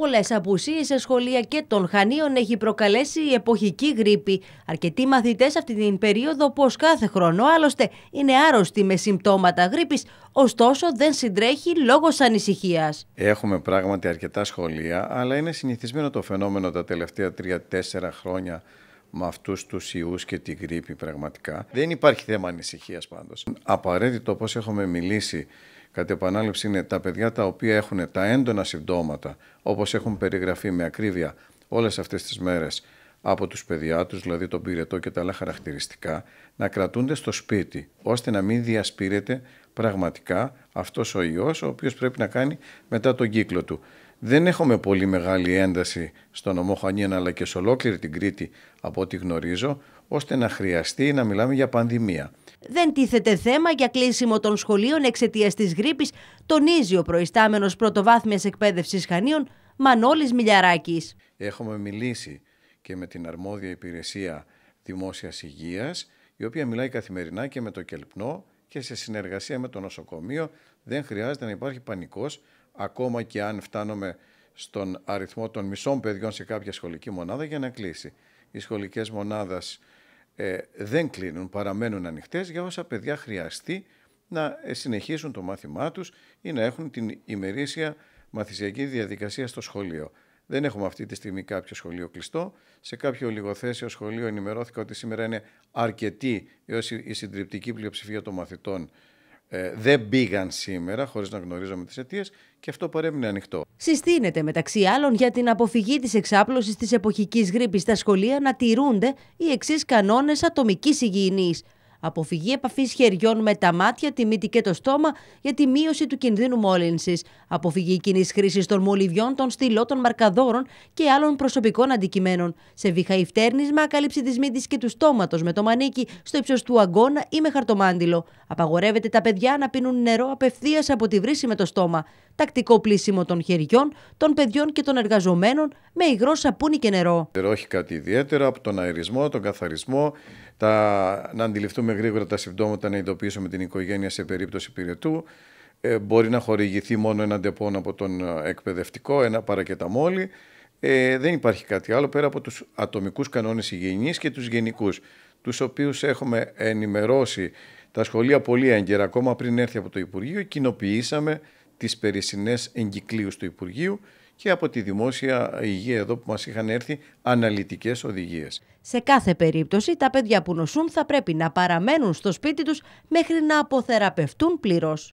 Πολλές απουσίες σε σχολεία και των Χανίων έχει προκαλέσει η εποχική γρήπη. Αρκετοί μαθητές αυτή την περίοδο, όπως κάθε χρόνο άλλωστε, είναι άρρωστοι με συμπτώματα γρήπης, ωστόσο δεν συντρέχει λόγω ανησυχίας. Έχουμε πράγματι αρκετά σχολεία, αλλά είναι συνηθισμένο το φαινόμενο τα τελευταία 3-4 χρόνια με αυτούς τους ιούς και τη γρήπη πραγματικά. Δεν υπάρχει θέμα ανησυχίας πάντως. Απαραίτητο, όπως έχουμε μιλήσει Κατ' επανάληψη είναι τα παιδιά τα οποία έχουν τα έντονα συμπτώματα, όπως έχουν περιγραφεί με ακρίβεια όλες αυτές τις μέρες από τους παιδιάτρους, δηλαδή τον πυρετό και τα άλλα χαρακτηριστικά, να κρατούνται στο σπίτι, ώστε να μην διασπείρεται πραγματικά αυτός ο ιός, ο οποίος πρέπει να κάνει μετά τον κύκλο του δεν έχουμε πολύ μεγάλη ένταση στον νομό αλλά και σε ολόκληρη την Κρήτη από ό,τι γνωρίζω, ώστε να χρειαστεί να μιλάμε για πανδημία. Δεν τίθεται θέμα για κλείσιμο των σχολείων εξαιτίας της γρήπης, τονίζει ο προϊστάμενος πρωτοβάθμιας εκπαίδευσης Χανίων Μανώλης Μιλιαράκης. Έχουμε μιλήσει και με την αρμόδια υπηρεσία δημόσιας υγείας, η οποία μιλάει καθημερινά και με το Κελπνό και σε συνεργασία με το νοσοκομείο δεν χρειάζεται να υπάρχει πανικός ακόμα και αν φτάνουμε στον αριθμό των μισών παιδιών σε κάποια σχολική μονάδα για να κλείσει. Οι σχολικές μονάδες ε, δεν κλείνουν, παραμένουν ανοιχτές για όσα παιδιά χρειαστεί να ε, συνεχίσουν το μάθημά τους ή να έχουν την ημερήσια μαθησιακή διαδικασία στο σχολείο. Δεν έχουμε αυτή τη στιγμή κάποιο σχολείο κλειστό. Σε κάποιο λιγοθέσιο σχολείο ενημερώθηκα ότι σήμερα είναι αρκετή έως η συντριπτική πλειοψηφία των μαθητών ε, δεν πήγαν σήμερα, χωρίς να γνωρίζουμε τις αιτίες, και αυτό παρέμεινε ανοιχτό. Συστήνεται μεταξύ άλλων για την αποφυγή της εξάπλωσης της εποχικής γρήπης στα σχολεία να τηρούνται οι εξής κανόνες ατομικής υγιεινής αποφυγή επαφής χεριών με τα μάτια, τη μύτη και το στόμα για τη μείωση του κινδύνου μόλυνσης, αποφυγή κοινής χρήσης των μολυβιών, των στυλώτων μαρκαδόρων και άλλων προσωπικών αντικειμένων, σε βήχα φτέρνισμα, κάλυψη της μύτης και του στόματος με το μανίκι στο ύψος του αγκώνα ή με χαρτομάντιλο. Απαγορεύεται τα παιδιά να πίνουν νερό απευθείας από τη βρύση με το στόμα. Τακτικό πλήσιμο των χεριών, των παιδιών και των εργαζομένων με υγρό σαπούνι και νερό. Όχι κάτι ιδιαίτερα από τον αερισμό, τον καθαρισμό, τα... να αντιληφθούμε γρήγορα τα συμπτώματα να ειδοποιήσουμε την οικογένεια σε περίπτωση πυρετού. Ε, μπορεί να χορηγηθεί μόνο ένα ντεπών από τον ε, εκπαιδευτικό, ένα παρακεταμόλι. Ε, δεν υπάρχει κάτι άλλο πέρα από τους ατομικούς κανόνες υγιεινής και τους γενικούς, τους οποίους έχουμε ενημερώσει τα σχολεία πολύ έγκαιρα, ακόμα πριν έρθει από το Υπουργείο, κοινοποιήσαμε τις περισσινές εγκυκλίους του Υπουργείου και από τη δημόσια υγεία εδώ που μας είχαν έρθει αναλυτικές οδηγίες. Σε κάθε περίπτωση τα παιδιά που νοσούν θα πρέπει να παραμένουν στο σπίτι τους μέχρι να αποθεραπευτούν πλήρως.